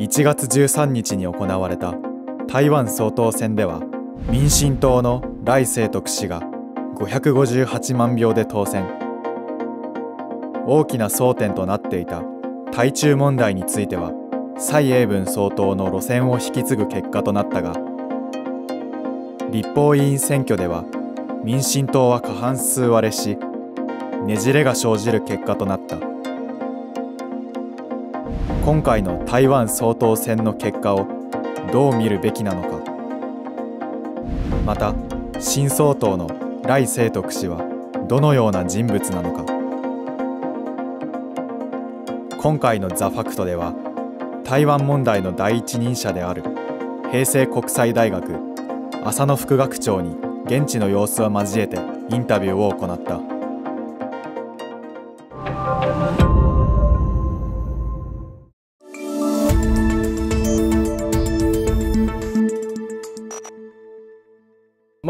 1月13日に行われた台湾総統選では民進党の来清徳氏が558万票で当選大きな争点となっていた対中問題については蔡英文総統の路線を引き継ぐ結果となったが立法委員選挙では民進党は過半数割れしねじれが生じる結果となった。今回の台湾総統選の結果をどう見るべきなのかまた新総統の来清徳氏はどのような人物なのか今回の「ザ・ファクトでは台湾問題の第一人者である平成国際大学浅野副学長に現地の様子を交えてインタビューを行った。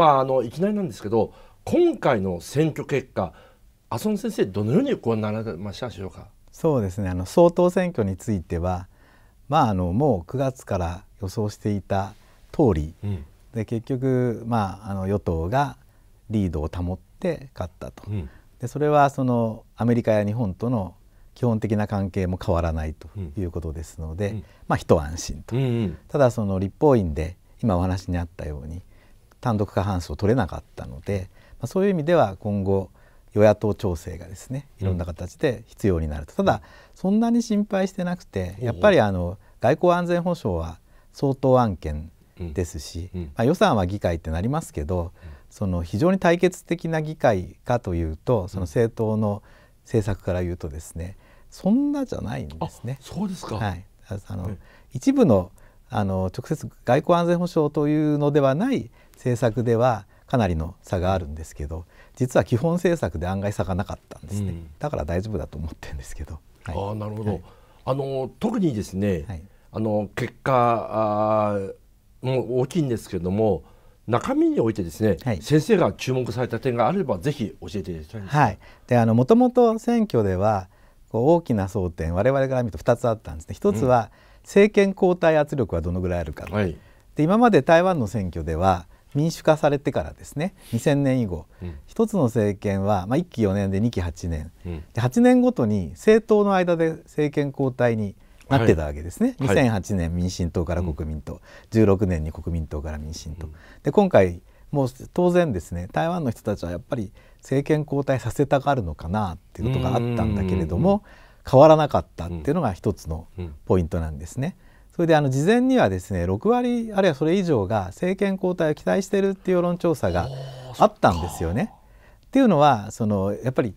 まあ、あのいきなりなんですけど今回の選挙結果浅野先生どのようにご覧になられましたでしょうかそうですねあの総統選挙については、まあ、あのもう9月から予想していた通り、うん、で結局、まあ、あの与党がリードを保って勝ったと、うん、でそれはそのアメリカや日本との基本的な関係も変わらないということですので、うん、まあ、一安心と、うんうん、ただその立法院で今お話にあったように単独過半数を取れなかったので、まあ、そういう意味では今後与野党調整がですねいろんな形で必要になると、うん、ただそんなに心配してなくてやっぱりあの外交安全保障は相当案件ですし、うんうん、まあ、予算は議会ってなりますけど、その非常に対決的な議会かというとその政党の政策から言うとですねそんなじゃないんですね。そうですか、はい、あの一部のあの直接外交安全保障というのではない政策ではかなりの差があるんですけど実は基本政策で案外差がなかったんですね、うん、だから大丈夫だと思ってるんですけど。はい、あなるほど、はい、あの特にですね、はい、あの結果あもう大きいんですけれども中身においてですね、はい、先生が注目された点があればぜひ教えていただきたいはい、であのもともと選挙ではこう大きな争点我々から見ると2つあったんですね。一つは、うん政権交代圧力はどのぐらいあるか、はい、で今まで台湾の選挙では民主化されてからですね2000年以後、うん、一つの政権は、まあ、1期4年で2期8年、うん、で8年ごとに政党の間で政権交代になってたわけですね、はい、2008年民進党から国民党、はい、16年に国民党から民進党、うん、で今回もう当然ですね台湾の人たちはやっぱり政権交代させたがるのかなっていうことがあったんだけれども、うん変わらなかったっていうのが一つのポイントなんですね。それであの事前にはですね6割あるいはそれ以上が政権交代を期待しているっていう世論調査があったんですよね。っていうのはそのやっぱり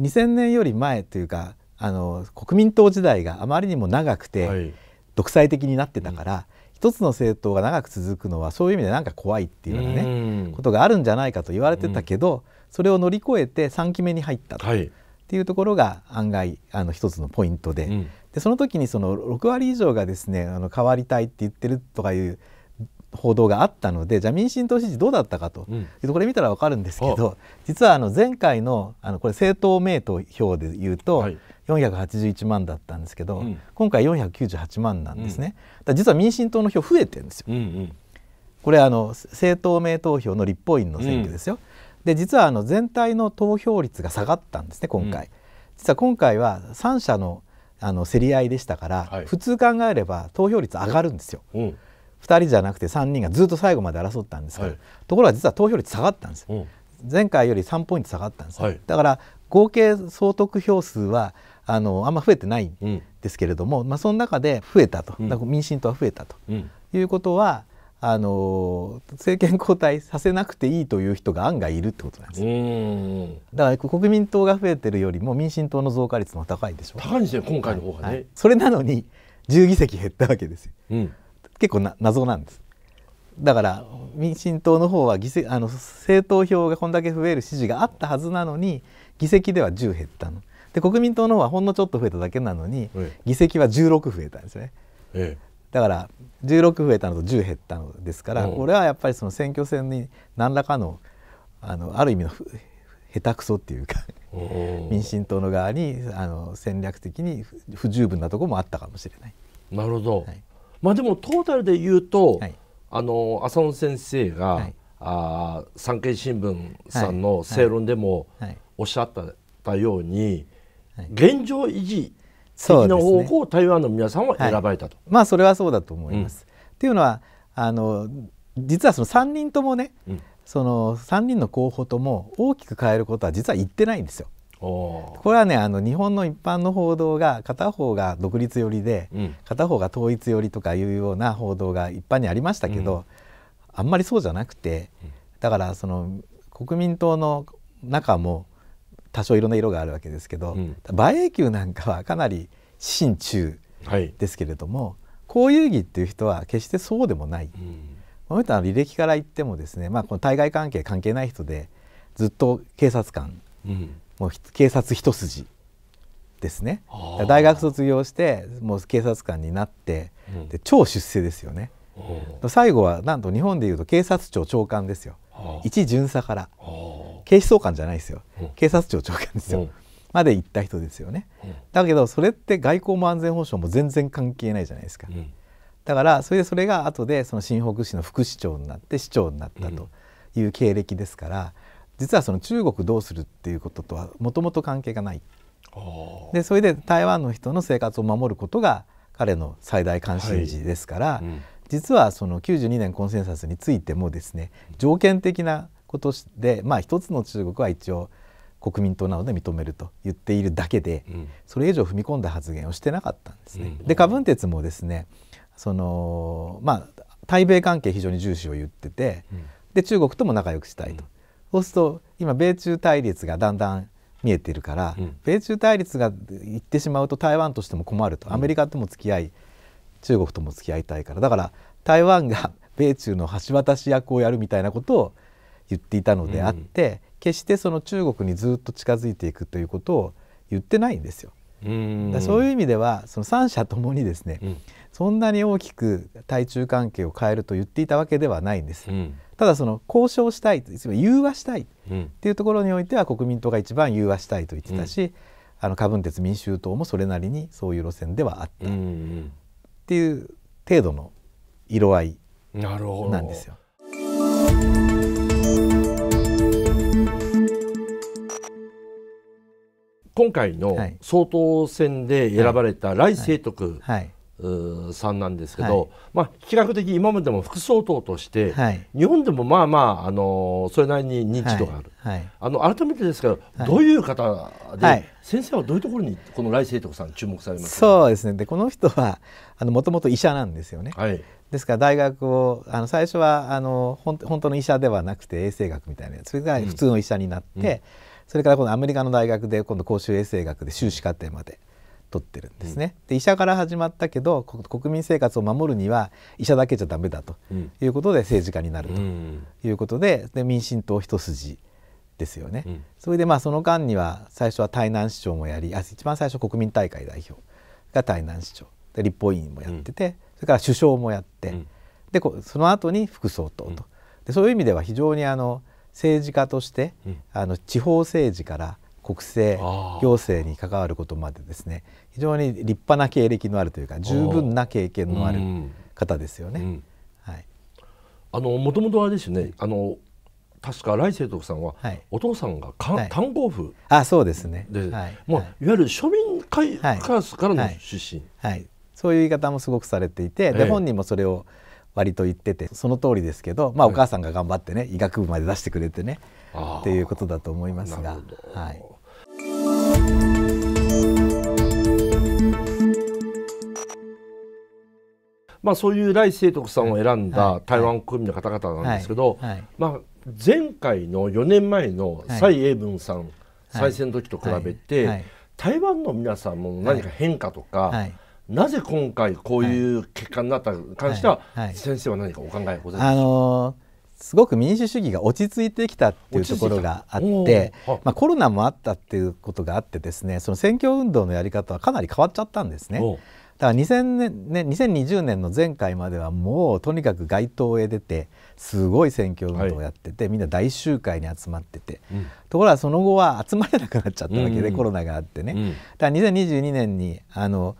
2000年より前というかあの国民党時代があまりにも長くて、独裁的になってたから、一つの政党が長く続くのはそういう意味でなんか怖いっていうようなねことがあるんじゃないかと言われてたけど、うん、それを乗り越えて3期目に入ったと。はいっていうところが案外あの一つのポイントでうん、でその時にその6割以上がですねあの変わりたいって言ってるとかいう報道があったのでじゃあ民進党支持どうだったかと、うん、これ見たら分かるんですけど実はあの前回のあのこれ政党名投票でいうと、はい、481万だったんですけど、うん、今回498万なんですね、うん、実は民進党の票増えてるんですよ、うんうん、これあの政党名投票の立法院の選挙ですよ、うんで実はあの全体の投票率が下がったんですね今回、うん、実は今回は3社のあの競り合いでしたから、はい、普通考えれば投票率上がるんですよ、うん、2人じゃなくて3人がずっと最後まで争ったんですけど、はい、ところが実は投票率下がったんです、うん、前回より3ポイント下がったんです、はい、だから合計総得票数はあのあんま増えてないんですけれども、うん、まあ、その中で増えたと、民進党は増えたということは、あの政権交代させなくていいという人が案外いるってことなんですだから国民党が増えてるよりも民進党の増加率も高いでしょ高いんですよ今回の方がね、はいはい、それなのに10議席減ったわけですよ、うん、結構な謎なんですだから民進党の方は議席あの政党票がこんだけ増える支持があったはずなのに議席では10減ったので国民党の方はほんのちょっと増えただけなのに、ええ、議席は16増えたんですね、ええだから16増えたのと10減ったのですから、俺はやっぱりその選挙戦に何らかのあのある意味の下手くそっていうか民進党の側にあの戦略的に不十分なところもあったかもしれない。なるほど、はい、まあでもトータルで言うと、はい、あの浅野先生が、はい、あ産経新聞さんの正論でもおっしゃったように、現状維持的な方向を台湾の皆さんは選ばれたと。はい、まあそれはそうだと思います。うん、っていうのはあの実はその3人ともね、うん、その3人の候補とも大きく変えることは実は言ってないんですよ。これはねあの日本の一般の報道が片方が独立寄りで、うん、片方が統一寄りとかいうような報道が一般にありましたけど、あんまりそうじゃなくてだからその国民党の中も多少いろんな色があるわけですけど、うん、馬英九なんかはかなり心中ですけれども、はい、交友義っていう人は決してそうでもない、うん、この人は履歴から言ってもですね、まあ、この対外関係関係ない人でずっと警察官、うん、もう警察一筋ですね大学卒業してもう警察官になって、で超出世ですよね。最後はなんと日本でいうと警察庁長官ですよ。一巡査から警視総監じゃないですよ、警察庁長官ですよ、まで行った人ですよね、だけどそれって外交も安全保障も全然関係ないじゃないですか、だからそれでそれが後でその新北市の副市長になって市長になったという経歴ですから、実はその中国どうするっていうこととはもともと関係がない。でそれで台湾の人の生活を守ることが彼の最大関心事ですから、はいうん、実はその92年コンセンサスについてもですね条件的なことで、まあ、一つの中国は一応国民党などで認めると言っているだけで、うん、それ以上踏み込んだ発言をしてなかったんですね。うん、でンテツもですねその、まあ、対米関係非常に重視を言ってて、うん、で中国とも仲良くしたいと、そうすると今米中対立がだんだん見えてるから、米中対立がいってしまうと台湾としても困るとアメリカとも付き合い、中国とも付き合いたいからだから台湾が 米中の橋渡し役をやるみたいなことを言っていたのであって、うん、決してその中国にずっと近づいていくということを言ってないんですよ。だそういう意味ではその3者ともにですね、うん、そんなに大きく対中関係を変えると言っていたわけではないんです、うん、ただその交渉したい融和したいっていうところにおいては国民党が一番融和したいと言ってたし、うん、あの下分鉄民衆党もそれなりにそういう路線ではあった。っていう程度の色合いなんですよ。今回の総統選で選ばれた来清徳、はいはいはいさんなんですけど、はい、まあ、比較的今までも副総統として、はい、日本でもまあまあ、あのそれなりに認知度がある、はい、あの改めてですけど、どういう方で、先生はどういうところにこの来清徳さん注目されますそうですねでこの人はもともと医者なんですよね。はい、ですから大学をあの最初はあの本当の医者ではなくて衛生学みたいなそれが普通の医者になって、うんうん、それからこのアメリカの大学で今度公衆衛生学で修士課程まで取ってるんですね。で医者から始まったけど国民生活を守るには医者だけじゃダメだということで政治家になるということでで民進党一筋ですよね。うん、それでまあその間には最初は台南市長もやりあ一番最初国民大会代表が台南市長で立法委員もやってて、うん、それから首相もやって、うん、でその後に副総統と、でそういう意味では非常にあの政治家として、あの地方政治から国政行政に関わることまでですね非常に立派な経歴のあるというか十分な経験のある方ですよね。はい、あのもともとはですねあの確か来世徳さんは、はい、お父さんがか、はい、炭鉱夫あそうですねはいもうはい、いわゆる庶民い、は階スからの出身、はいそういう言い方もすごくされていて、えー、で本人もそれを割と言っててその通りですけど、まあ、お母さんが頑張ってね、医学部まで出してくれてねっていうことだと思いますが。なるほどはいまあ、そういう来清徳さんを選んだ台湾国民の方々なんですけど、まあ、前回の4年前の蔡英文さん、再選の時と比べて、台湾の皆さんも何か変化とか、なぜ今回こういう結果になったに関しては、先生は何かお考えございますか、すごく民主主義が落ち着いてきたっていうところがあってまあ、コロナもあったっていうことがあってですねその選挙運動のやり方はかなり変わっちゃったんですね。だから2000年、ね、2020年の前回まではもうとにかく街頭へ出てすごい選挙運動をやってて、はい、みんな大集会に集まってて、うん、ところがその後は集まれなくなっちゃったわけで、うん、コロナがあってね、うん、だから2022年にあの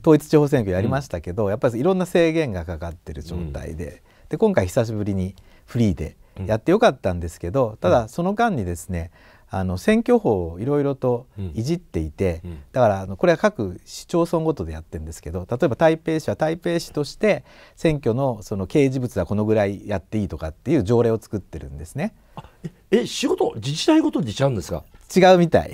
統一地方選挙やりましたけど、やっぱりいろんな制限がかかってる状態で,、で今回久しぶりにフリーでやってよかったんですけど、うん、ただその間にですねあの選挙法をいろいろといじっていて、うん、だからあのこれは各市町村ごとでやってるんですけど例えば台北市は台北市として選挙のその掲示物はこのぐらいやっていいとかっていう条例を作ってるんですね。え仕事自治体ごとに違うんですか違うみたい。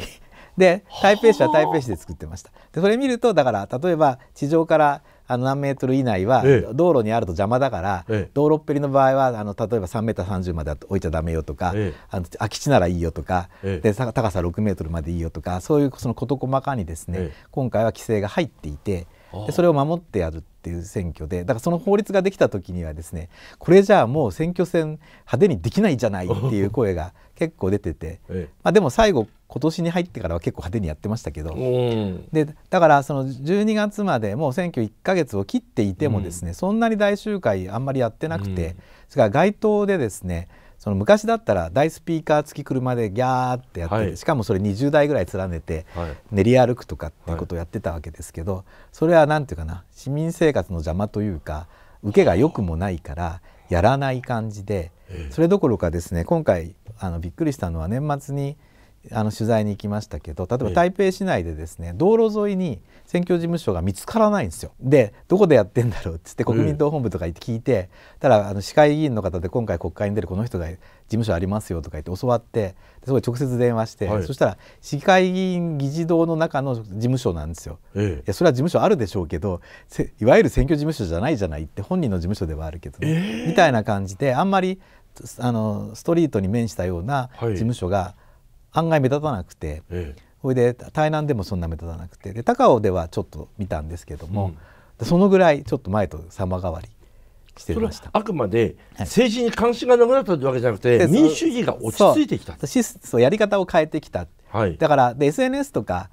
で台北市は台北市で作ってました。でそれ見るとだから例えば地上からあの何メートル以内は道路にあると邪魔だから、ええ、道路っぺりの場合はあの例えば3メートー3 0まで置いちゃだめよとか、え、あの空き地ならいいよとか、で高さ6メートルまでいいよとかそういうその事細かにですね、今回は規制が入っていてでそれを守ってやるっていう選挙でだからその法律ができた時にはですねこれじゃあもう選挙戦派手にできないじゃないっていう声が結構出てて、ええ、まあ、でも最後今年に入ってからは結構派手にやってましたけど、うん、でだからその12月までもう選挙1か月を切っていてもですね、うん、そんなに大集会あんまりやってなくて、うん、それから街頭でですねその昔だったら大スピーカー付き車でギャーってやって、はい、しかもそれ20台ぐらい連ねて練り歩くとかっていうことをやってたわけですけど、はい、それは何て言うかな市民生活の邪魔というか受けが良くもないからやらない感じで、ええ、それどころかですね今回あのびっくりしたのは年末にあの取材に行きましたけど例えば台北市内でですね、え道路沿いに選挙事務所が見つからないんですよ。でどこでやってんだろうっつって国民党本部とか行って聞いて、ただあの市会議員の方で今回国会に出るこの人が事務所ありますよとか言って教わってそこで直接電話して、はい、そしたら市会議員議事堂の中の事務所なんですよ。え、いやそれは事務所あるでしょうけどいわゆる選挙事務所じゃないじゃないって本人の事務所ではあるけど、ね、みたいな感じであんまりあのストリートに面したような事務所が案外目立たなくて、はい、それで台南でもそんな目立たなくてで高尾ではちょっと見たんですけども、うん、そのぐらいちょっと前と様変わりしてましたあくまで政治に関心がなくなったわけじゃなくて、はい、民主主義が落ち着いてきたそうやり方を変えてきた、はい、だからで SNS とか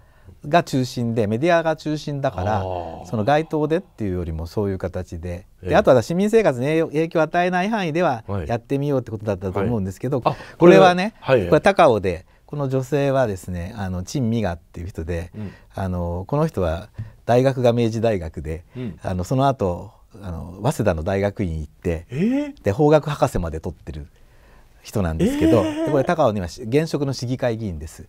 が中心でメディアが中心だからその街頭でっていうよりもそういう形でであとは市民生活に影響を与えない範囲ではやってみようってことだったと思うんですけど、はい、これはね、はい、これ高尾でこの女性はですねあの陳美賀っていう人で、うん、あのこの人は大学が明治大学で、うん、あのその後あの早稲田の大学院行って、えー、で法学博士まで取ってる。人なんですけど、えー、これ高尾には現職の市議会議員です。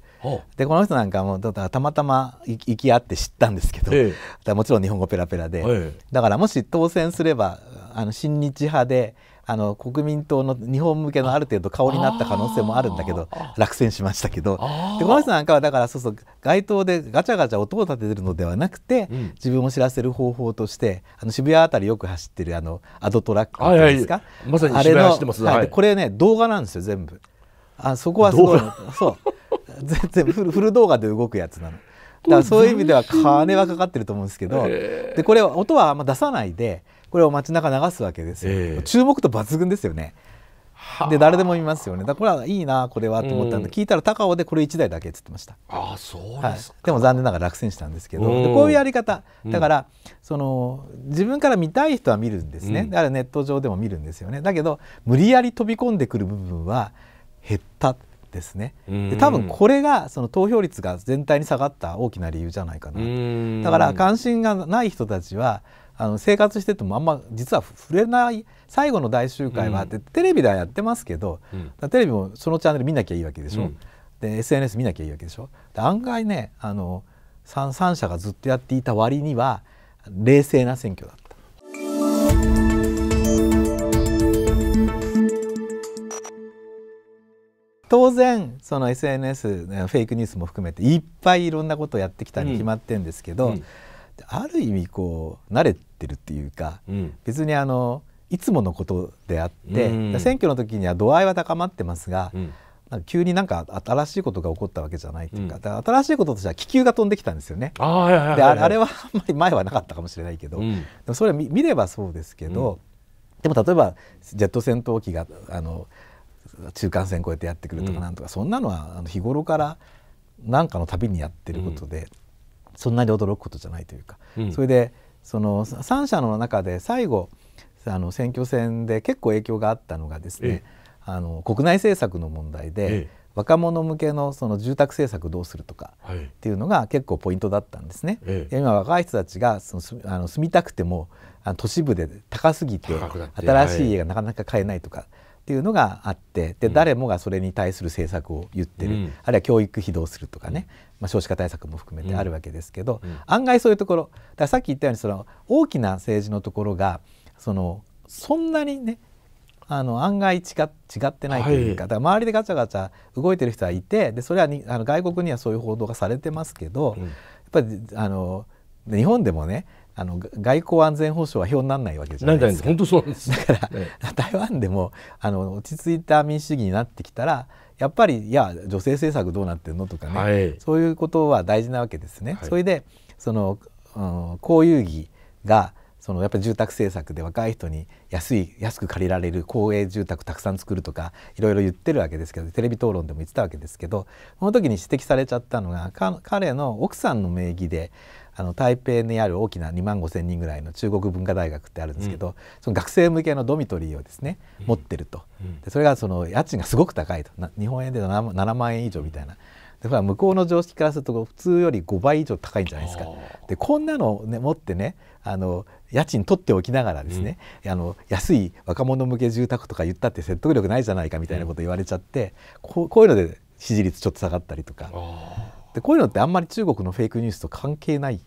でこの人なんかもたまたま行き合って知ったんですけど、えー、もちろん日本語ペラペラで、えー、だからもし当選すればあの親日派であの国民党の日本向けのある程度顔になった可能性もあるんだけど落選しましたけどでこの人なんかはだからそうそう街頭でガチャガチャ音を立ててるのではなくて、うん、自分を知らせる方法としてあの渋谷あたりよく走ってるあのアドトラックですか、はいはい、まさにあれの、はいはい、これね動画なんですよ全部あそこはすごい そう全然フルフル動画で動くやつなの。からそういう意味では金はかかってると思うんですけど、えー、でこれ音はあんま出さないでこれを街中流すわけですよ、えー、注目度抜群ですよね。で誰でも見ますよねだからこれはいいなこれはと思ったんで、うん、聞いたら高尾でこれ1台だけって言ってましたあそうです、はい、でも残念ながら落選したんですけど、うん、こういうやり方だから、うん、その自分から見たい人は見るんですね、だからネット上でも見るんですよねだけど無理やり飛び込んでくる部分は減ったですね。で多分これがその投票率が全体に下がった大きな理由じゃないかなだから関心がない人たちはあの生活しててもあんま実は触れない最後の大集会はあって、テレビではやってますけど、テレビもそのチャンネル見なきゃいいわけでしょ、うん、で SNS 見なきゃいいわけでしょ案外ねあの 3, 3社がずっとやっていた割には冷静な選挙だった。当然その SNS フェイクニュースも含めていっぱいいろんなことをやってきたに決まってるんですけど、うん、ある意味こう慣れてるっていうか、うん、別にあのいつものことであって、うん、選挙の時には度合いは高まってますが、急になんか新しいことが起こったわけじゃないというかうん、か新しいこととしては気球が飛んできたんですよね。あれはあんまり前はなかったかもしれないけど、うん、でもそれは見ればそうですけど、うん、でも例えばジェット戦闘機があの中間線越えてやってくるとかなんとか、うん、そんなのはあの日頃から何かのたびにやってることで、そんなに驚くことじゃないというか、それでその3社の中で最後あの選挙戦で結構影響があったのがですねあの国内政策の問題で、若者向けのその住宅政策どうするとかっていうのが結構ポイントだったんですね。ええ、今若い人たちがそのあの住みたくても都市部で高すぎて新しい家がなかなか買えないとか、っていうのがあってで、誰もがそれに対する政策を言ってる、うん、あるいは教育費うするとかね、まあ、少子化対策も含めてあるわけですけど、案外そういうところださっき言ったようにその大きな政治のところがそのそんなにねあの案外違ってないというかはい、だから周りでガチャガチャ動いてる人はいてでそれはにあの外国にはそういう報道がされてますけど、うん、やっぱりあの日本でもねあの外交安全保障は票にならないわけじゃないですか。本当そうですだから、ね、台湾でもあの落ち着いた民主主義になってきたらやっぱりいや女性政策どうなってるのとかね、はい、そういうことは大事なわけですね。はい、それでその、うん、公有義がそのやっぱり住宅政策で若い人に安い安く借りられる公営住宅たくさん作るとかいろいろ言ってるわけですけどテレビ討論でも言ってたわけですけどその時に指摘されちゃったのが彼の奥さんの名義であの台北にある大きな2万5,000人ぐらいの中国文化大学ってあるんですけど、うん、その学生向けのドミトリーをですね、うん、持ってると、でそれがその家賃がすごく高いと日本円で 7, 7万円以上みたいな。だから向こうの常識からすると普通より5倍以上高いんじゃないですか。でこんなのを、ね、持ってねあの家賃取っておきながらですね、うん、あの安い若者向け住宅とか言ったって説得力ないじゃないかみたいなこと言われちゃって、うん、こうこういうので支持率ちょっと下がったりとか。でこういうのってあんまり中国のフェイクニュースと関係ない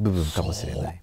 部分かもしれない。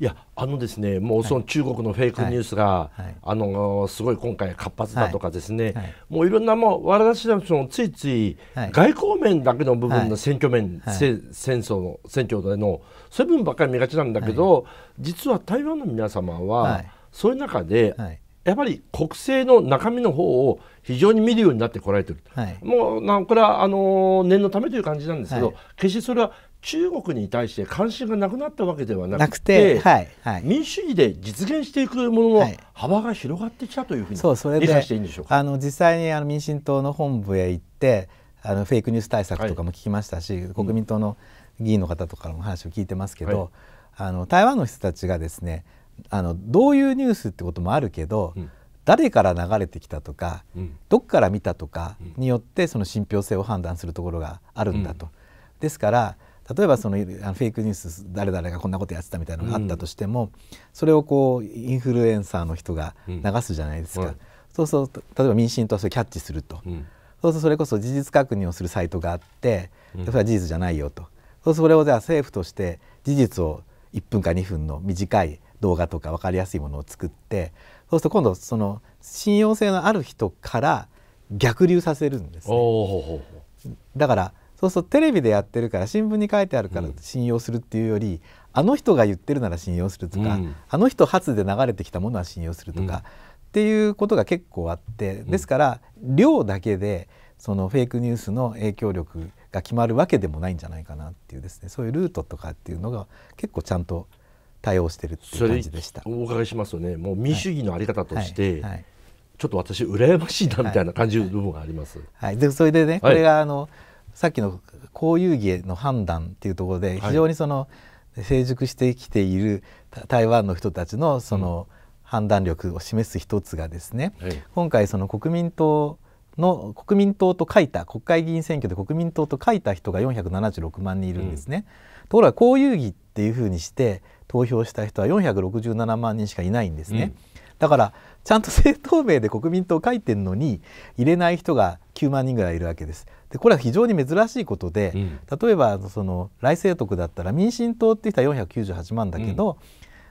いやあのですねもうその中国のフェイクニュースが、はいはい、あのすごい今回活発だとかですね、はい、もういろんなもう私たちもついつい外交面だけの部分の選挙面、戦争の選挙でのそういう部分ばっかり見がちなんだけど、実は台湾の皆様は、そういう中で、やっぱり国政の中身の方を非常に見るようになってこられてる、はい、もうなこれはあの念のためという感じなんですけど、はい、決してそれは中国に対して関心がなくなったわけではなくて、はいはい、民主主義で実現していくものの幅が広がってきたというふうに理解していいんでしょうか。あの実際にあの民進党の本部へ行ってあのフェイクニュース対策とかも聞きましたし、はい、国民党の議員の方とかの話を聞いてますけど、あの台湾の人たちがですねあのどういうニュースってこともあるけど、うん、誰から流れてきたとか、うん、どっから見たとかによってその信憑性を判断するところがあるんだと。ですから例えばそのフェイクニュース誰々がこんなことやってたみたいなのがあったとしても、それをこうインフルエンサーの人が流すじゃないですか、そうそう例えば民進党はそれキャッチすると、そうするとそれこそ事実確認をするサイトがあって、それは事実じゃないよと、そうそれをじゃあ政府として事実を1分か2分の短い動画とか分かりやすいものを作ってそうすると今度その信用性のある人から逆流させるんです、ね、だからそうするとテレビでやってるから新聞に書いてあるから信用するっていうより、うん、あの人が言ってるなら信用するとか、うん、あの人初で流れてきたものは信用するとか、うん、っていうことが結構あってですから量だけでそのフェイクニュースの影響力が決まるわけでもないんじゃないかなっていうですねそういうルートとかっていうのが結構ちゃんと対応してるっていう感じでしたお伺いしますよねもう民主主義のあり方として、はいはい、ちょっと私羨ましいなみたいな感じる部分があります。はい、でそれでね、これがあのさっきの公有への判断っていうところで非常にその、成熟してきている台湾の人たちのその、判断力を示す一つがですね、はい、今回その国民党の国民党と書いた国会議員選挙で国民党と書いた人が476万人いるんですね、うん、ところが公有義っっていうふうにして投票した人は467万人しかいないんですね。うん、だからちゃんと政党名で国民党を書いてるのに入れない人が9万人ぐらいいるわけです。でこれは非常に珍しいことで、うん、例えばその来政徳だったら民進党って人は498万だけど、うん、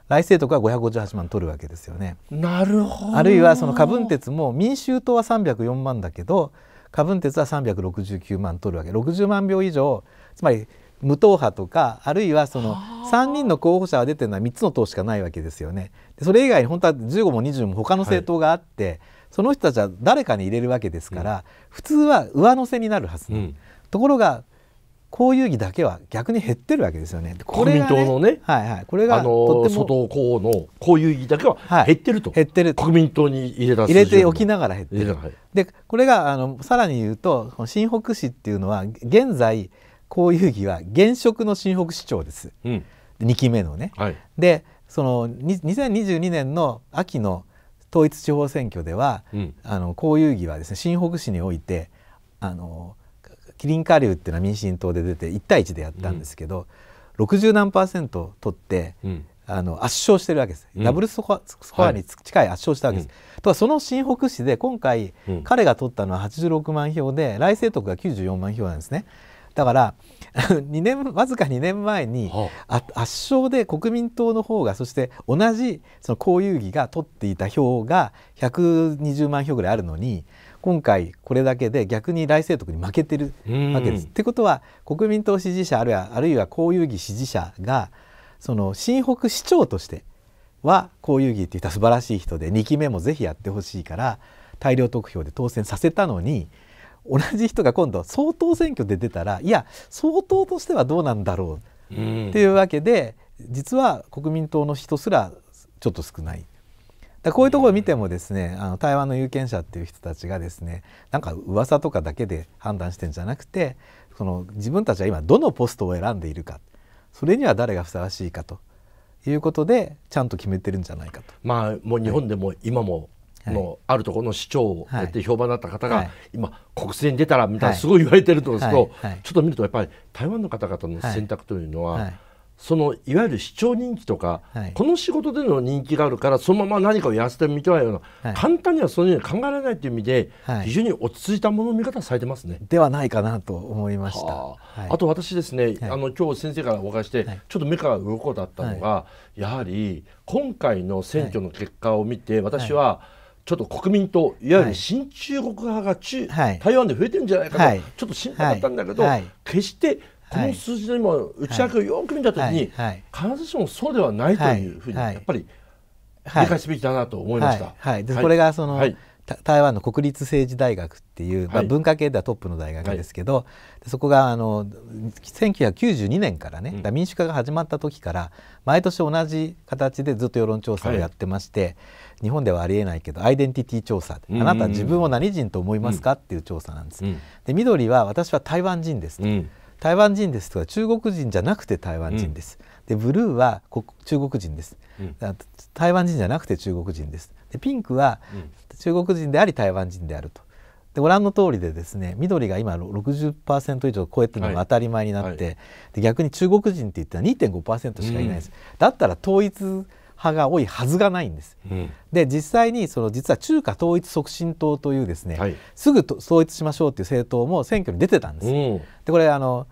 来政徳は558万取るわけですよね。なるほどあるいはその過分鉄も民衆党は304万だけど過分鉄は369万取るわけ60万票以上つまり無党派とかあるいはその3人の候補者が出てるのは3つの党しかないわけですよね。それ以外に本当は15も20も他の政党があって、はい、その人たちは誰かに入れるわけですから、うん、普通は上乗せになるはず、うん、ところがこう有義だけは逆に減ってるわけですよね。国民党のね、はいはい、これがとっても外公の公有義だけは減ってると、はい、減ってる国民党に入れた入れておきながら減ってる。はい、でこれがあのさらに言うと新北市っていうのは現在公遊戯は現職の新北市長です、うん、2期目のね。はい、でその2022年の秋の統一地方選挙では、うん、あの公遊戯はですね新北市においてあのキリン下流っていうのは民進党で出て1対1でやったんですけど、うん、60何パーセント取って、うん、あの圧勝してるわけです、うん、ダブルスコアスコアに近い圧勝したわけです、はい、とはその新北市で今回、彼が取ったのは86万票で来政徳が94万票なんですね。だから2 年わずか2年前に、圧勝で国民党の方がそして同じその公有儀が取っていた票が120万票ぐらいあるのに今回これだけで逆に来政徳に負けてるわけです。ってことは国民党支持者あるいはあるいは公有儀支持者がその新北市長としては公有儀っていった素晴らしい人で2期目もぜひやってほしいから大量得票で当選させたのに。同じ人が今度総統選挙で出たらいや総統としてはどうなんだろうっていうわけで、実は国民党の人すらちょっと少ない。だこういうところを見てもですねあの台湾の有権者っていう人たちがですねなんか噂とかだけで判断してんじゃなくてその自分たちは今どのポストを選んでいるかそれには誰がふさわしいかということでちゃんと決めてるんじゃないかと。まあもう日本でも今も、はいのあるところの市長をやって評判だった方が、今国政に出たらみたいなすごい言われてるとですと、ちょっと見るとやっぱり台湾の方々の選択というのは、そのいわゆる市長人気とか、この仕事での人気があるからそのまま何かをやらせてみてはような、簡単にはそのように考えられないという意味で、非常に落ち着いたものの見方されてますね。ではないかなと思いました。あと私ですね、あの今日先生からお伺いして、ちょっと目から動こうだったのが、やはり今回の選挙の結果を見て、私は、ちょっと国民党いわゆる親中国派が中、はい、台湾で増えてるんじゃないかと、はい、ちょっと心配だったんだけど、はい、決してこの数字でも内訳をよく見たときに、必ずしもそうではないというふうにやっぱり理解すべきだなと思いました。はい、これがその、はい台湾の国立政治大学っていう、まあ、文化系ではトップの大学ですけど、はい、そこがあの1992年からね、民主化が始まった時から毎年同じ形でずっと世論調査をやってまして、はい、日本ではありえないけどアイデンティティ調査、うんあなた自分を何人と思いますか、うん、っていう調査なんです。うん、で緑は私は台湾人ですと、うん、台湾人ですとか中国人じゃなくて台湾人です。でブルーは中国人です、台湾人じゃなくて中国人です。でピンクは中国人であり台湾人であると。でご覧の通りでですね緑が今60%以上超えてるのが当たり前になって、はいはい、で逆に中国人って言ったら2.5%しかいないです、うん、だったら統一派が多いはずがないんです、うん、で実際にその実は中華統一促進党というですね、はい、すぐと統一しましょうという政党も選挙に出てたんです、うん、でこれあの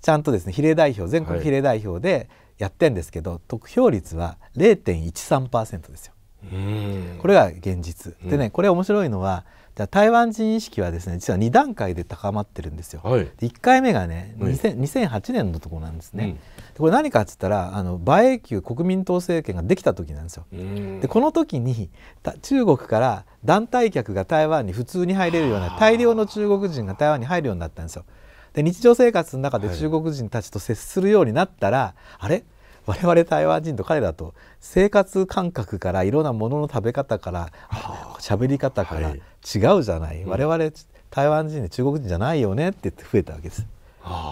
ちゃんとですね比例代表全国比例代表でやってんですけど、得票率は0.13%ですよこれが現実でねこれ面白いのは台湾人意識はですね実は2段階で高まってるんですよ。はい、1回目がね2000 2008年のところなんですね。うん、これ何かっつったらあの馬英九国民党政権ができた時なんですよ。でこの時に中国から団体客が台湾に普通に入れるような大量の中国人が台湾に入るようになったんですよ。で日常生活の中で中国人たちと接するようになったら、はい、あれ我々台湾人と彼らと生活感覚からいろんなものの食べ方から喋り方から違うじゃない、はい、我々台湾人で中国人じゃないよねって言って増えたわけです。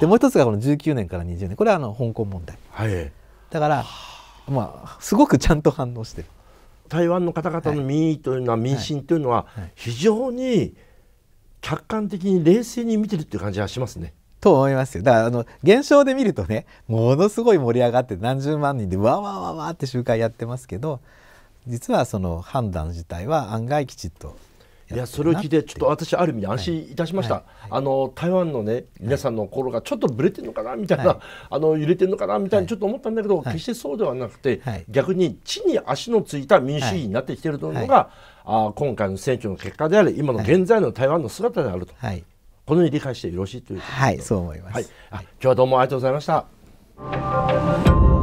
でもう一つがこの19年から20年これはあの香港問題、はい、だからまあすごくちゃんと反応してる台湾の方々の民意というのは、民心というのは非常に客観的に冷静に見てるっていう感じがしますね。と思いますよ。だからあの現象で見るとねものすごい盛り上がって何十万人でわわわわって集会やってますけど実はその判断自体は案外きちっといやそれを聞いてちょっと私ある意味安心いたしました、はいはいあの台湾のね皆さんの心がちょっとぶれてるのかなみたいな、あの揺れてるのかなみたいにちょっと思ったんだけど、決してそうではなくて、逆に地に足のついた民主主義になってきてるというのが、あ今回の選挙の結果であり今の現在の台湾の姿であると、はい、このように理解してよろしいというはいそう思います、はい、今日はどうもありがとうございました、